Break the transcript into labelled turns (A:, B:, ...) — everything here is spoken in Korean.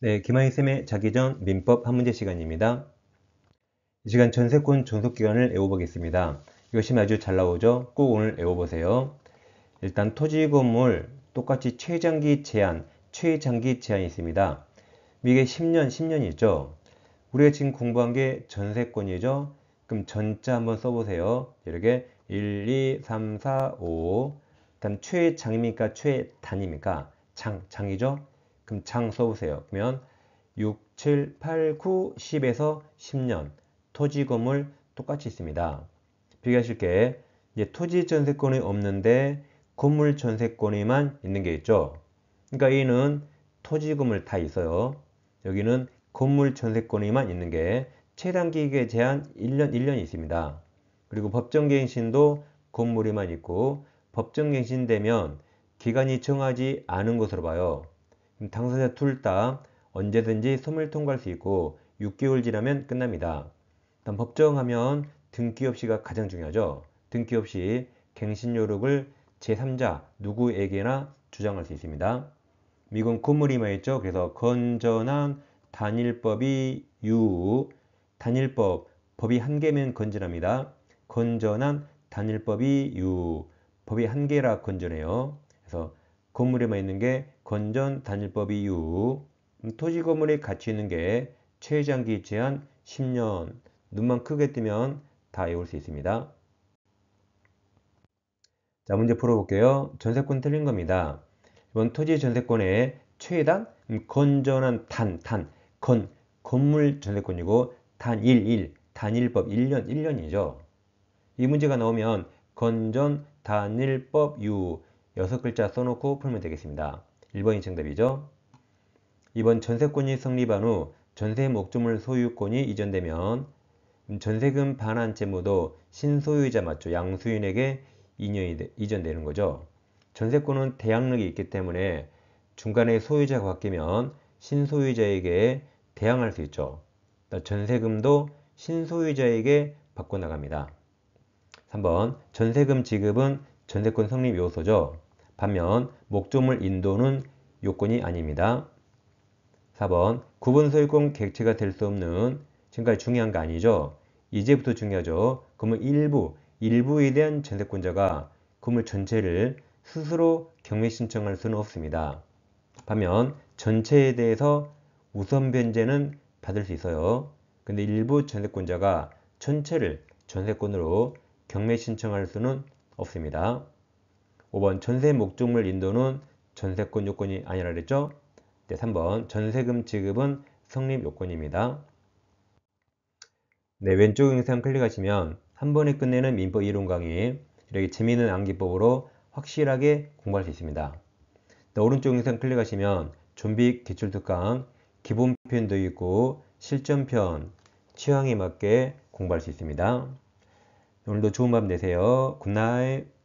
A: 네, 김하희 쌤의 자기전 민법 한 문제 시간입니다. 이 시간 전세권 존속기간을 외워보겠습니다. 이것이 아주 잘 나오죠? 꼭 오늘 외워보세요. 일단 토지 건물 똑같이 최장기 제한, 최장기 제한이 있습니다. 이게 10년, 10년이죠. 우리가 지금 공부한 게 전세권이죠. 그럼 전자 한번 써보세요. 이렇게 1, 2, 3, 4, 5. 다음 최장입니까? 최단입니까? 장, 장이죠? 그럼 장 써보세요. 그러면 6, 7, 8, 9, 10에서 10년 토지 건물 똑같이 있습니다. 비교하실 게 이제 토지 전세권이 없는데 건물 전세권이만 있는 게 있죠. 그러니까 이는 토지 건물 다 있어요. 여기는 건물 전세권이만 있는 게 최단 기계 제한 1년 1년이 있습니다. 그리고 법정갱신도 건물이만 있고 법정갱신되면 기간이 정하지 않은 것으로 봐요. 당사자 둘 다 언제든지 소멸 통과할 수 있고 6개월 지나면 끝납니다. 다음 법정하면 등기 없이가 가장 중요하죠. 등기 없이 갱신요력을 제3자 누구에게나 주장할 수 있습니다. 미군 건물이만 있죠. 그래서 건전한 단일법이 유 단일법 법이 한 개면 건전합니다. 건전한 단일법이 유 법이 한 개라 건전해요. 그래서 건물에만 있는 게 건전 단일법 이후 토지 건물이 가치 있는 게 최장기 제한 10년 눈만 크게 뜨면 다 외울 수 있습니다. 자 문제 풀어볼게요. 전세권 틀린 겁니다. 이번 토지 전세권의 최단 건전한 단, 단, 건, 건물 전세권이고 단 1, 일 단일법 1년, 1년이죠. 이 문제가 나오면 건전 단일법 유 6글자 써놓고 풀면 되겠습니다. 1번이 정답이죠. 2번 전세권이 성립한 후 전세 목조물 소유권이 이전되면 전세금 반환 채무도 신소유자 맞죠. 양수인에게 2년이 이전되는 거죠. 전세권은 대항력이 있기 때문에 중간에 소유자가 바뀌면 신소유자에게 대항할 수 있죠. 그러니까 전세금도 신소유자에게 바꿔나갑니다. 3번 전세금 지급은 전세권 성립 요소죠. 반면 목조물 인도는 요건이 아닙니다. 4번 구분소유권 객체가 될 수 없는 지금까지 중요한 거 아니죠? 이제부터 중요하죠. 건물 일부, 일부에 대한 전세권자가 건물 전체를 스스로 경매 신청할 수는 없습니다. 반면 전체에 대해서 우선 변제는 받을 수 있어요. 근데 일부 전세권자가 전체를 전세권으로 경매 신청할 수는 없습니다. 5번 전세 목적물 인도는 전세권 요건이 아니라 그랬죠? 네, 3번 전세금 지급은 성립 요건입니다. 네, 왼쪽 영상 클릭하시면 한 번에 끝내는 민법 이론 강의 이렇게 재미있는 암기법으로 확실하게 공부할 수 있습니다. 네, 오른쪽 영상 클릭하시면 좀비 기출 특강 기본 편도 있고 실전 편 취향에 맞게 공부할 수 있습니다. 오늘도 좋은 밤 되세요. 굿나잇.